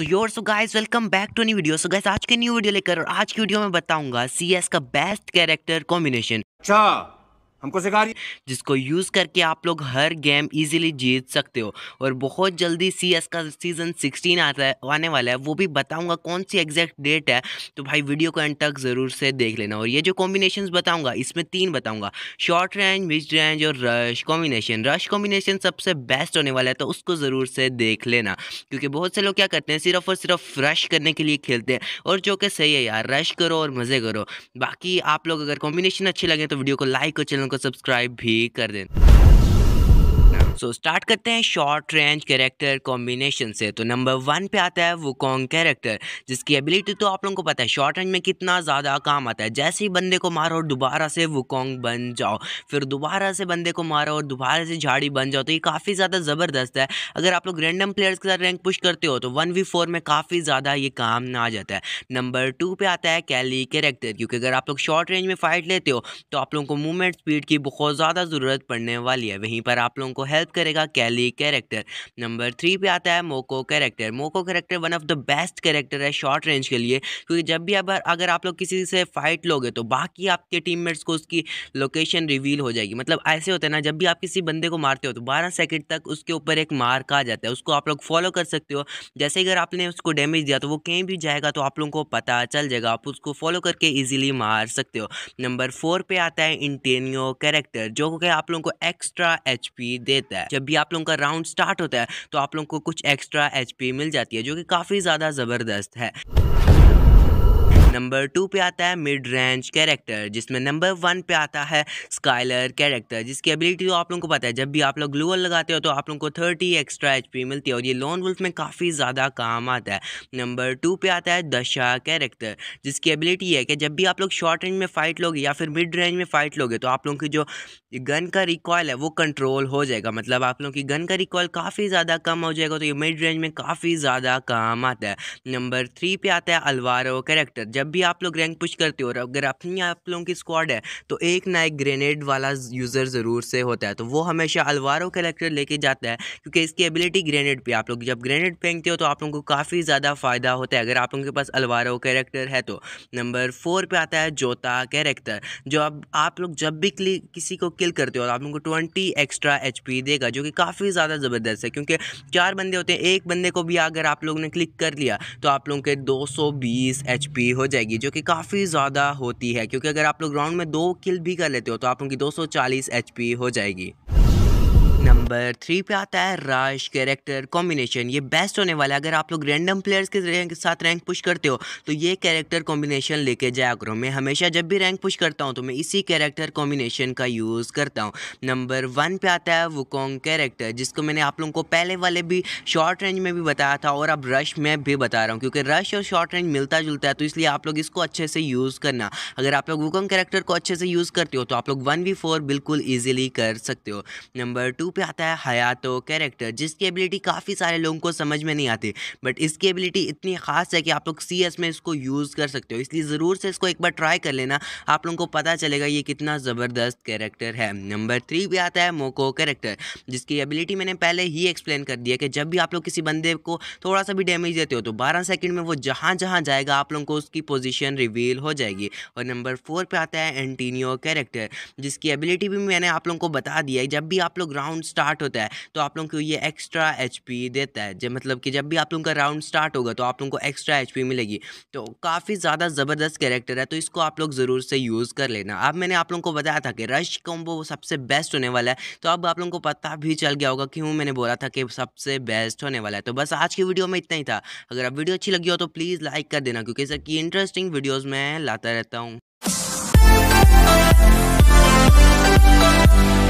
so your so guys welcome back to new video so guys आज के new video लेकर और आज की वीडियो में बताऊंगा एस का बेस्ट कैरेक्टर कॉम्बिनेशन अच्छा हमको सिखा रही जिसको यूज़ करके आप लोग हर गेम इजीली जीत सकते हो और बहुत जल्दी सी एस का सीज़न 16 आता है आने वाला है वो भी बताऊंगा कौन सी एग्जैक्ट डेट है तो भाई वीडियो को एंड तक ज़रूर से देख लेना और ये जो कॉम्बिनेशन बताऊंगा इसमें तीन बताऊंगा शॉर्ट रेंज मिड रेंज और रश कॉम्बिनेशन रश कॉम्बिनेशन सबसे बेस्ट होने वाला है तो उसको ज़रूर से देख लेना क्योंकि बहुत से लोग क्या करते हैं सिर्फ और सिर्फ रश करने के लिए खेलते हैं और जो कि सही है यार रश करो और मज़े करो बाकी आप लोग अगर कॉम्बिनेशन अच्छे लगे तो वीडियो को लाइक और चैनल को सब्सक्राइब भी कर दें सो so, स्टार्ट करते हैं शॉर्ट रेंज कैरेक्टर कॉम्बिनेशन से तो नंबर वन पे आता है वो कॉन्ग कैरेक्टर जिसकी एबिलिटी तो आप लोगों को पता है शॉर्ट रेंज में कितना ज़्यादा काम आता है जैसे ही बंदे को मारो और दोबारा से वो कॉन्ग बन जाओ फिर दोबारा से बंदे को मारो और दोबारा से झाड़ी बन जाओ तो ये काफ़ी ज़्यादा ज़बरदस्त है अगर आप लोग रेंडम प्लेयर्स के साथ रैंक पुश करते हो तो वन वी फोर में काफ़ी ज़्यादा ये काम ना आ जाता है नंबर टू पर आता है कैली कैरेक्टर क्योंकि अगर आप लोग शॉर्ट रेंज में फ़ाइट लेते हो तो आप लोगों को मूवमेंट स्पीड की बहुत ज़्यादा ज़रूरत पड़ने वाली है वहीं पर आप लोगों को हेल्प डेवलप करेगा कैली कैरेक्टर नंबर थ्री पे आता है Moco character Moco character one of the best character है शॉर्ट रेंज के लिए क्योंकि जब भी अब अगर आप लोग किसी से फाइट लोगे तो बाकी आपके टीम को उसकी लोकेशन रिवील हो जाएगी मतलब ऐसे होते हैं ना जब भी आप किसी बंदे को मारते हो तो बारह सेकेंड तक उसके ऊपर एक मार्क आ जाता है उसको आप लोग फॉलो कर सकते हो जैसे अगर आपने उसको डैमेज दिया तो वो कहीं भी जाएगा तो आप लोगों को पता चल जाएगा आप उसको फॉलो करके ईजिली मार सकते हो नंबर फोर पे आता है इंटेनियो कैरेक्टर जो कि आप लोगों को एक्स्ट्रा एचपी देता है है जब भी आप लोगों का राउंड स्टार्ट होता है तो आप लोगों को कुछ एक्स्ट्रा एच मिल जाती है जो कि काफ़ी ज़्यादा ज़बरदस्त है नंबर टू पे आता है मिड रेंज कैरेक्टर जिसमें नंबर वन पे आता है स्काइलर कैरेक्टर जिसकी एबिलिटी तो आप लोगों को पता है जब भी आप लोग ग्लूअल लगाते हो तो आप लोगों को थर्टी एक्स्ट्रा एच मिलती है और ये लॉन वुल्फ में काफ़ी ज़्यादा काम आता है नंबर टू पे आता है दशा कैरेक्टर जिसकी एबिलिटी है कि जब भी आप लोग शॉर्ट रेंज में फाइट लोगे या फिर मिड रेंज में फाइट लोगे तो आप लोगों की जो गन का रिकॉयल है वो कंट्रोल हो जाएगा मतलब आप लोगों की गन का रिकॉयल काफ़ी ज़्यादा कम हो जाएगा तो ये मिड रेंज में काफ़ी ज़्यादा काम आता है नंबर थ्री पे आता है अलवारो कैरेक्टर जब भी आप लोग रैंक पुश करते हो और अगर अपनी आप लोगों की स्क्वाड है तो एक ना एक ग्रेनेड वाला यूज़र ज़रूर से होता है तो वो हमेशा अलवारो कलेक्टर लेके जाता है क्योंकि इसकी एबिलिटी ग्रेनेड पे आप लोग जब ग्रेनेड फेंकते हो तो आप लोगों को काफ़ी ज़्यादा फ़ायदा होता है अगर आप लोगों के पास अलवारो कैरेक्टर है तो नंबर फोर पर आता है जोता कैरेक्टर जो अब आप लोग जब भी किसी को किल करते हो तो आप लोगों को ट्वेंटी एक्स्ट्रा एच देगा जो कि काफ़ी ज़्यादा ज़बरदस्त है क्योंकि चार बंदे होते हैं एक बंदे को भी अगर आप लोग ने क्लिक कर लिया तो आप लोगों के दो सौ हो जाएगी जो कि काफ़ी ज़्यादा होती है क्योंकि अगर आप लोग राउंड में दो किल भी कर लेते हो तो आप उनकी 240 एचपी हो जाएगी नंबर थ्री पे आता है राश कैरेक्टर कॉम्बिनेशन ये बेस्ट होने वाला है अगर आप लोग रैंडम प्लेयर्स के साथ रैंक पुश करते हो तो ये कैरेक्टर कॉम्बिनेशन लेके जाया करो मैं हमेशा जब भी रैंक पुश करता हूँ तो मैं इसी कैरेक्टर कॉम्बिनेशन का यूज़ करता हूँ नंबर वन पे आता है वुकोंग कैरेक्टर जिसको मैंने आप लोगों को पहले वाले भी शॉर्ट रेंज में भी बताया था और अब रश में भी बता रहा हूँ क्योंकि रश और शॉर्ट रेंज मिलता जुलता है तो इसलिए आप लोग इसको अच्छे से यूज़ करना अगर आप लोग वुकोंग कैरेक्टर को अच्छे से यूज़ करते हो तो आप लोग वन बिल्कुल ईजिली कर सकते हो नंबर टू पे आता आता है हयातो कैरेक्टर जिसकी एबिलिटी काफ़ी सारे लोगों को समझ में नहीं आती बट इसकी एबिलिटी इतनी खास है कि आप लोग सी में इसको यूज़ कर सकते हो इसलिए ज़रूर से इसको एक बार ट्राई कर लेना आप लोगों को पता चलेगा ये कितना ज़बरदस्त कैरेक्टर है नंबर थ्री भी आता है मोको कैरेक्टर जिसकी एबिलिटी मैंने पहले ही एक्सप्लेन कर दिया कि जब भी आप लोग किसी बंदे को थोड़ा सा भी डैमेज देते हो तो बारह सेकेंड में वो जहाँ जहाँ जाएगा आप लोगों को उसकी पोजिशन रिवील हो जाएगी और नंबर फोर पर आता है एंटीनियो कैरेक्टर जिसकी एबिलिटी भी मैंने आप लोगों को बता दिया है जब भी आप लोग ग्राउंड स्टार्ट स्टार्ट होता है तो आप लोगों को ये एक्स्ट्रा एच देता है जब मतलब कि जब भी आप लोगों का राउंड स्टार्ट होगा तो आप लोगों को एक्स्ट्रा एच मिलेगी तो काफ़ी ज़्यादा ज़बरदस्त कैरेक्टर है तो इसको आप लोग ज़रूर से यूज़ कर लेना अब मैंने आप लोगों को बताया था कि रश कॉम्बो सबसे बेस्ट होने वाला है तो अब आप लोगों को पता भी चल गया होगा क्यों मैंने बोला था कि सबसे बेस्ट होने वाला है तो बस आज की वीडियो में इतना ही था अगर आप वीडियो अच्छी लगी हो तो प्लीज़ लाइक कर देना क्योंकि सर की इंटरेस्टिंग वीडियोज़ मैं लाता रहता हूँ